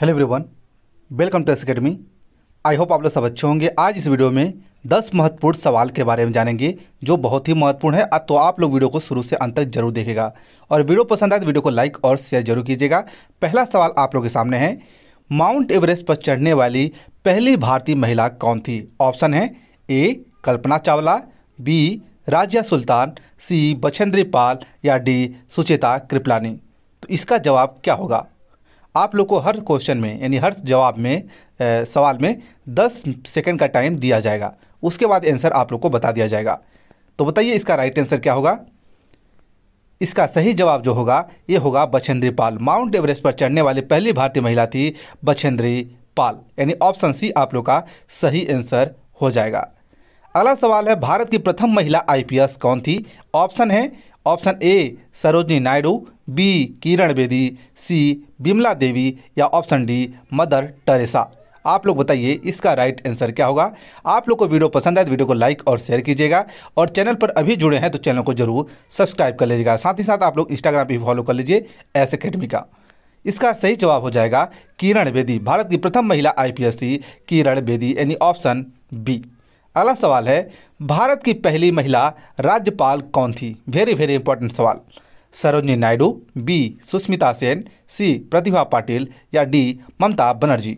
hello everyone welcome to S academy I hope आप लोग सब अच्छे होंगे आज इस वीडियो में 10 महत्वपूर्ण सवाल के बारे में जानेंगे जो बहुत ही महत्वपूर्ण है तो आप लोग वीडियो को शुरू से अंत तक जरूर देखेगा और वीडियो पसंद आए तो वीडियो को लाइक और शेयर जरूर कीजिएगा पहला सवाल आप लोग के सामने है माउंट एवरेस्ट पर चढ़ने वाली पहली भारतीय महिला कौन थी ऑप्शन है A Kalpana Chawla B Raja Sultan C Bachendri Pal या डी सुचेता कृपलानी तो इसका जवाब क्या होगा आप लोग को हर क्वेश्चन में यानी हर जवाब में आ, सवाल में दस सेकेंड का टाइम दिया जाएगा उसके बाद आंसर आप लोग को बता दिया जाएगा तो बताइए इसका राइट आंसर क्या होगा इसका सही जवाब जो होगा ये होगा बछेंद्री पाल माउंट एवरेस्ट पर चढ़ने वाली पहली भारतीय महिला थी बछेंद्री पाल यानी ऑप्शन सी आप लोग का सही आंसर हो जाएगा अगला सवाल है भारत की प्रथम महिला आईपीएस कौन थी ऑप्शन है option A Sarojini Naidu B Kiran Bedi C Bimla Devi या ऑप्शन डी मदर टेरेसा आप लोग बताइए इसका राइट आंसर क्या होगा आप लोग को वीडियो पसंद आए तो वीडियो को लाइक और शेयर कीजिएगा और चैनल पर अभी जुड़े हैं तो चैनल को जरूर सब्सक्राइब कर लीजिएगा साथ ही साथ आप लोग इंस्टाग्राम पर फॉलो कर लीजिए एस अकेडमी का इसका सही जवाब हो जाएगा किरण बेदी भारत की प्रथम महिला आईपीएस थी किरण बेदी यानी ऑप्शन बी अगला सवाल है भारत की पहली महिला राज्यपाल कौन थी वेरी वेरी इंपॉर्टेंट सवाल सरोजनी नायडू बी सुष्मिता सेन सी प्रतिभा पाटिल या डी ममता बनर्जी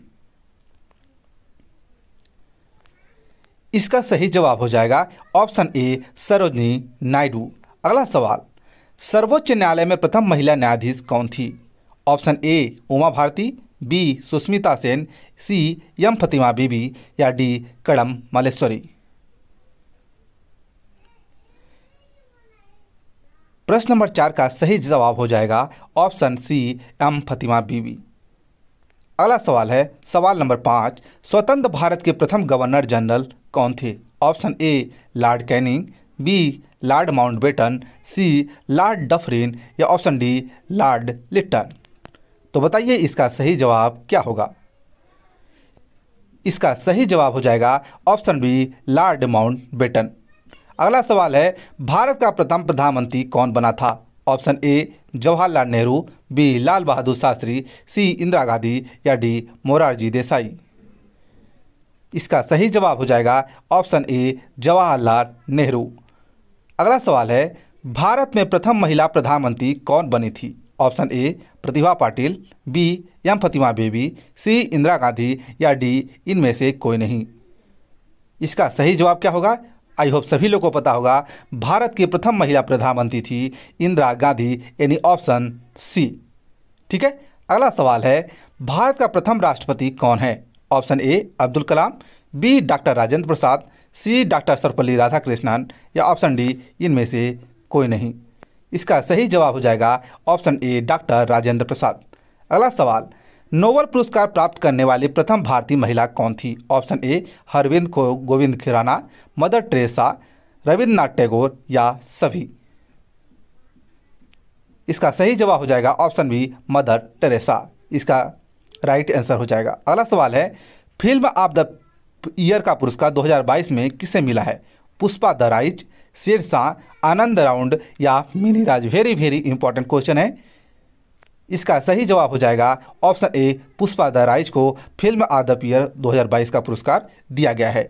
इसका सही जवाब हो जाएगा ऑप्शन ए सरोजनी नायडू अगला सवाल सर्वोच्च न्यायालय में प्रथम महिला न्यायाधीश कौन थी option A Uma Bharti B Sushmita Sen C M Fathima Beevi या डी कड़म मालेश्वरी प्रश्न नंबर चार का सही जवाब हो जाएगा ऑप्शन सी एम फतिमा बीबी अगला सवाल है सवाल नंबर पाँच स्वतंत्र भारत के प्रथम गवर्नर जनरल कौन थे option A Lord Canning B Lord Mountbatten C Lord Dufferin या ऑप्शन डी लॉर्ड लिट्टन तो बताइए इसका सही जवाब क्या होगा इसका सही जवाब हो जाएगा option B Lord Mountbatten अगला सवाल है भारत का प्रथम प्रधानमंत्री कौन बना था option A Jawaharlal Nehru B Lal Bahadur Shastri C Indira Gandhi या डी मोरारजी देसाई इसका सही जवाब हो जाएगा ऑप्शन ए जवाहरलाल नेहरू अगला सवाल है भारत में प्रथम महिला प्रधानमंत्री कौन बनी थी option A Pratibha Patil B M Fathima Beevi C Indira Gandhi या डी इनमें से कोई नहीं इसका सही जवाब क्या होगा आई होप सभी लोगों को पता होगा भारत की प्रथम महिला प्रधानमंत्री थी इंदिरा गांधी यानी ऑप्शन सी ठीक है अगला सवाल है भारत का प्रथम राष्ट्रपति कौन है option A Abdul Kalam B doctor Rajendra Prasad C doctor Sarvepalli Radhakrishnan या ऑप्शन डी इनमें से कोई नहीं इसका सही जवाब हो जाएगा option A doctor Rajendra Prasad अगला सवाल नोबल पुरस्कार प्राप्त करने वाली प्रथम भारतीय महिला कौन थी ऑप्शन ए हरविंद को गोविंद खिराना मदर टेरेसा रविन्द्रनाथ टैगोर या सभी इसका सही जवाब हो जाएगा ऑप्शन बी मदर टेरेसा इसका राइट आंसर हो जाएगा अगला सवाल है फिल्म ऑफ द ईयर का पुरस्कार 2022 में किसे मिला है पुष्पा द सिरसा आनंद राउंड या मिनी राज वेरी वेरी इंपॉर्टेंट क्वेश्चन है इसका सही जवाब हो जाएगा option A Pushpa the rise को फिल्म ऑफ द ईयर 2022 का पुरस्कार दिया गया है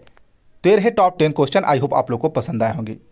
तो ये रहे top ten question I hope आप लोग को पसंद आए होंगे